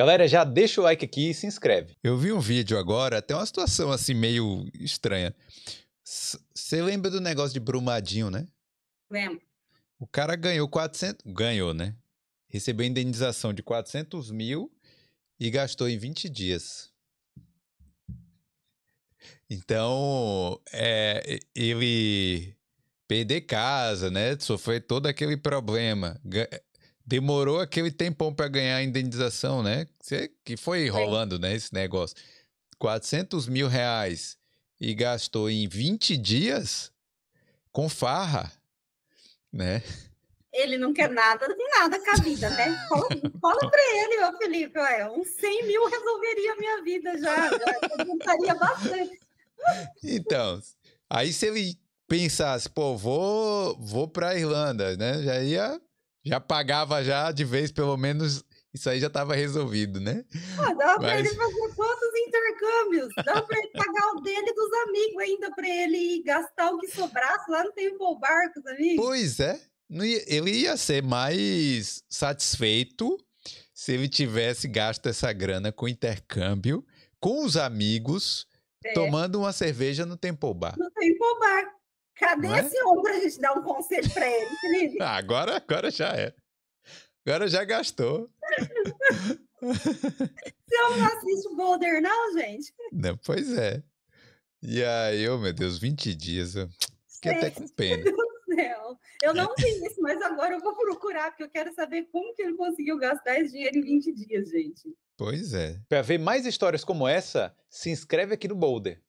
Galera, já deixa o like aqui e se inscreve. Eu vi um vídeo agora, até uma situação assim meio estranha. Você lembra do negócio de Brumadinho, né? Lembro. O cara ganhou 400... Ganhou, né? Recebeu indenização de 400 mil e gastou em 20 dias. Então, é, ele perder casa, né? Sofreu todo aquele problema, demorou aquele tempão para ganhar a indenização, né? Que foi rolando, né, esse negócio. 400 mil reais e gastou em 20 dias com farra, né? Ele não quer nada, nada com a vida, né? Fala, fala pra ele, meu Felipe, ué, uns 100 mil resolveria a minha vida já, já juntaria bastante. Então, aí se ele pensasse, pô, vou, vou pra Irlanda, né? Já ia já pagava já de vez, pelo menos isso aí já estava resolvido, né? Ah, dá Mas... para ele fazer quantos intercâmbios? Dá para ele pagar o dele dos amigos ainda, para ele gastar o que sobrasse lá no tempo Bar com os amigos. Pois é. Ele ia ser mais satisfeito se ele tivesse gasto essa grana com intercâmbio, com os amigos, é. tomando uma cerveja no Temple Bar. No Temple Bar. Cadê é? esse homem para a gente dar um conselho para ele, Felipe? Ah, agora, agora já é. Agora já gastou. Você não assiste Boulder, não, gente? Não, pois é. E aí, oh, meu Deus, 20 dias. Eu fiquei gente, até com pena. Meu Deus do céu. Eu não vi isso, mas agora eu vou procurar, porque eu quero saber como que ele conseguiu gastar esse dinheiro em 20 dias, gente. Pois é. Para ver mais histórias como essa, se inscreve aqui no Boulder.